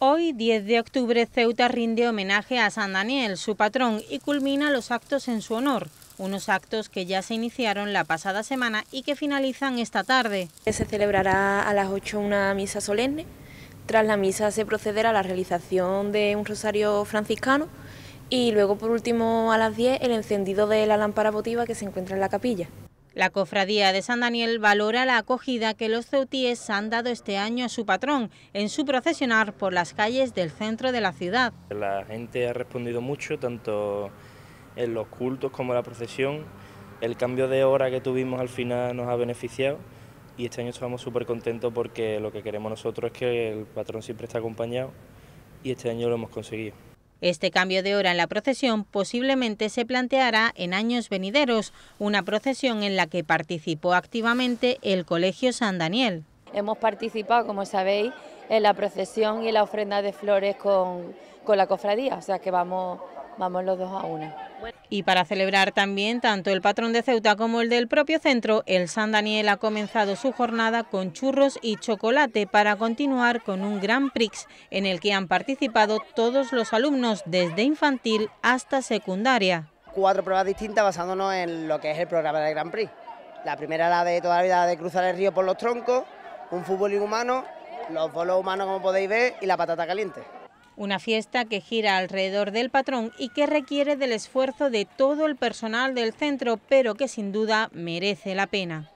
Hoy, 10 de octubre, Ceuta rinde homenaje a San Daniel, su patrón, y culmina los actos en su honor, unos actos que ya se iniciaron la pasada semana y que finalizan esta tarde. Se celebrará a las 8 una misa solemne. Tras la misa se procederá a la realización de un rosario franciscano y luego, por último, a las 10, el encendido de la lámpara votiva que se encuentra en la capilla. La cofradía de San Daniel valora la acogida que los ceutíes han dado este año a su patrón en su procesionar por las calles del centro de la ciudad. La gente ha respondido mucho, tanto en los cultos como en la procesión. El cambio de hora que tuvimos al final nos ha beneficiado y este año estamos súper contentos porque lo que queremos nosotros es que el patrón siempre esté acompañado y este año lo hemos conseguido. Este cambio de hora en la procesión posiblemente se planteará en años venideros, una procesión en la que participó activamente el Colegio San Daniel. Hemos participado, como sabéis, en la procesión y en la ofrenda de flores con, la cofradía, o sea que vamos vamos los dos a una. Y para celebrar también tanto el patrón de Ceuta como el del propio centro, el San Daniel ha comenzado su jornada con churros y chocolate para continuar con un Gran Prix en el que han participado todos los alumnos desde infantil hasta secundaria. Cuatro pruebas distintas basándonos en lo que es el programa del Gran Prix. La primera la de toda la vida de cruzar el río por los troncos, un fútbol humano, los bolos humanos como podéis ver y la patata caliente. Una fiesta que gira alrededor del patrón y que requiere del esfuerzo de todo el personal del centro, pero que sin duda merece la pena.